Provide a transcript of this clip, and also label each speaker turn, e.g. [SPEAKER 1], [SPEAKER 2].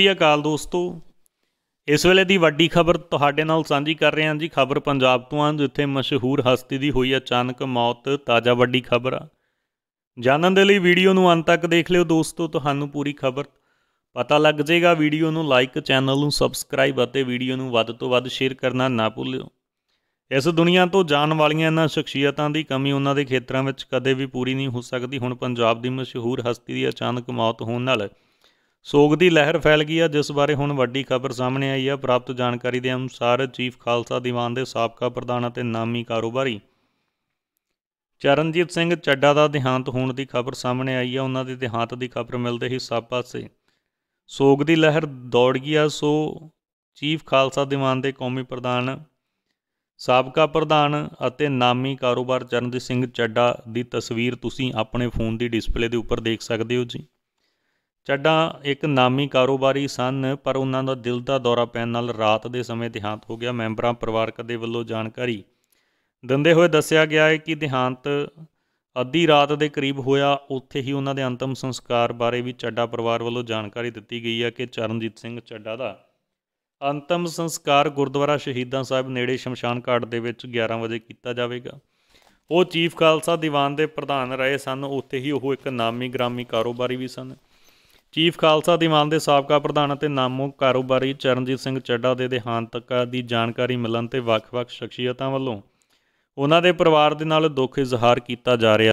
[SPEAKER 1] ਸ੍ਰੀ ਅਕਾਲ ਦੋਸਤੋ ਇਸ ਵੇਲੇ ਦੀ ਵੱਡੀ ਖਬਰ ਤੁਹਾਡੇ ਨਾਲ ਸਾਂਝੀ ਕਰ ਰਹੇ ਹਾਂ ਜੀ ਖਬਰ ਪੰਜਾਬ ਤੋਂ ਆ ਜਿੱਥੇ ਮਸ਼ਹੂਰ ਹਸਤੀ ਦੀ ਹੋਈ ਅਚਾਨਕ ਮੌਤ ਤਾਜ਼ਾ ਵੱਡੀ ਖਬਰ ਆ ਜਾਣਨ ਦੇ ਲਈ ਵੀਡੀਓ ਨੂੰ ਅੰਤ ਤੱਕ ਦੇਖ ਲਿਓ ਦੋਸਤੋ ਤੁਹਾਨੂੰ ਪੂਰੀ ਖਬਰ ਪਤਾ ਲੱਗ ਜਾਏਗਾ ਵੀਡੀਓ ਨੂੰ ਲਾਈਕ ਚੈਨਲ ਨੂੰ ਸਬਸਕ੍ਰਾਈਬ ਅਤੇ ਵੀਡੀਓ ਨੂੰ ਵੱਧ ਤੋਂ ਵੱਧ ਸ਼ੇਅਰ ਕਰਨਾ ਨਾ ਭੁੱਲਿਓ ਇਸ ਦੁਨੀਆ ਤੋਂ ਜਾਣ ਵਾਲੀਆਂ ਇਹਨਾਂ ਸ਼ਖਸੀਅਤਾਂ ਦੀ ਕਮੀ ਉਹਨਾਂ ਦੇ ਖੇਤਰਾਂ ਵਿੱਚ ਕਦੇ ਵੀ ਪੂਰੀ ਨਹੀਂ ਹੋ ਸਕਦੀ ਹੁਣ ਪੰਜਾਬ ਦੀ ਮਸ਼ਹੂਰ ਹਸਤੀ ਦੀ ਅਚਾਨਕ ਮੌਤ ਹੋਣ ਨਾਲ ਸੋਗ ਦੀ ਲਹਿਰ ਫੈਲ ਗਈ ਹੈ ਜਿਸ ਬਾਰੇ ਹੁਣ ਵੱਡੀ ਖਬਰ ਸਾਹਮਣੇ ਆਈ ਹੈ ਪ੍ਰਾਪਤ ਜਾਣਕਾਰੀ ਦੇ ਅਨੁਸਾਰ ਚੀਫ ਖਾਲਸਾ ਦੀਵਾਨ ਦੇ ਸਾਬਕਾ ਪ੍ਰਧਾਨ ਅਤੇ ਨਾਮੀ ਕਾਰੋਬਾਰੀ ਚਰਨਜੀਤ ਸਿੰਘ ਚੱਡਾ ਦਾ ਦਿਹਾਂਤ ਹੋਣ ਦੀ ਖਬਰ ਸਾਹਮਣੇ ਆਈ ਹੈ ਉਹਨਾਂ ਦੇ ਦਿਹਾਂਤ ਦੀ ਖਬਰ ਮਿਲਦੇ ਹੀ ਸਭ ਪਾਸੇ ਸੋਗ ਦੀ ਲਹਿਰ ਦੌੜ ਗਈ ਆ ਸੋ ਚੀਫ ਖਾਲਸਾ ਦੀਵਾਨ ਦੇ ਕੌਮੀ ਪ੍ਰਧਾਨ ਸਾਬਕਾ ਪ੍ਰਧਾਨ ਅਤੇ ਨਾਮੀ ਕਾਰੋਬਾਰ ਚਰਨਜੀਤ ਸਿੰਘ ਚੱਡਾ ਦੀ ਤਸਵੀਰ ਤੁਸੀਂ ਆਪਣੇ ਫੋਨ ਦੀ ਡਿਸਪਲੇ ਦੇ ਉੱਪਰ ਦੇਖ ਸਕਦੇ ਹੋ ਜੀ ਚੱਡਾ ਇੱਕ ਨਾਮੀ ਕਾਰੋਬਾਰੀ ਸਨ ਪਰ ਉਹਨਾਂ ਦਾ ਦਿਲ ਦਾ ਦੌਰਾ ਪੈਣ ਨਾਲ ਰਾਤ ਦੇ ਸਮੇਂ ਦੇਹਾਂਤ ਹੋ ਗਿਆ ਮੈਂਬਰਾਂ ਪਰਿਵਾਰਕ ਦੇ ਵੱਲੋਂ ਜਾਣਕਾਰੀ ਦਿੰਦੇ ਹੋਏ ਦੱਸਿਆ ਗਿਆ ਹੈ ਕਿ ਦੇਹਾਂਤ ਅੱਧੀ ਰਾਤ ਦੇ ਕਰੀਬ ਹੋਇਆ ਉੱਥੇ ਹੀ ਉਹਨਾਂ ਦੇ ਅੰਤਮ ਸੰਸਕਾਰ ਬਾਰੇ ਵੀ ਚੱਡਾ ਪਰਿਵਾਰ ਵੱਲੋਂ ਜਾਣਕਾਰੀ ਦਿੱਤੀ ਗਈ ਹੈ ਕਿ ਚਰਨਜੀਤ ਸਿੰਘ ਚੱਡਾ ਦਾ ਅੰਤਮ ਸੰਸਕਾਰ ਗੁਰਦੁਆਰਾ ਸ਼ਹੀਦਾਂ ਸਾਹਿਬ ਨੇੜੇ ਸ਼ਮਸ਼ਾਨ ਘਾਟ ਦੇ ਵਿੱਚ 11 ਵਜੇ ਕੀਤਾ ਜਾਵੇਗਾ ਉਹ ਚੀਫ ਖਾਲਸਾ ਦੀਵਾਨ ਦੇ ਪ੍ਰਧਾਨ ਰਹੇ ਸਨ ਉੱਥੇ ਹੀ ਉਹ ਇੱਕ ਨਾਮੀ ਗ੍ਰਾਮੀ ਕਾਰੋਬਾਰੀ ਵੀ ਸਨ ਚੀਫ ਖਾਲਸਾ ਦੀਵਾਨ ਦੇ ਸਾਬਕਾ ਪ੍ਰਧਾਨ ਅਤੇ ਨਾਮੋ ਕਾਰੋਬਾਰੀ ਚਰਨਜੀਤ ਸਿੰਘ ਚੱਡਾ ਦੇ ਦੇਹਾਂਤ ਦੀ ਜਾਣਕਾਰੀ ਮਿਲਣ ਤੇ ਵੱਖ-ਵੱਖ ਸ਼ਖਸੀਅਤਾਂ ਵੱਲੋਂ ਉਹਨਾਂ ਦੇ ਪਰਿਵਾਰ ਦੇ ਨਾਲ ਦੁੱਖ ਇਜ਼ਹਾਰ ਕੀਤਾ ਜਾ ਰਿਹਾ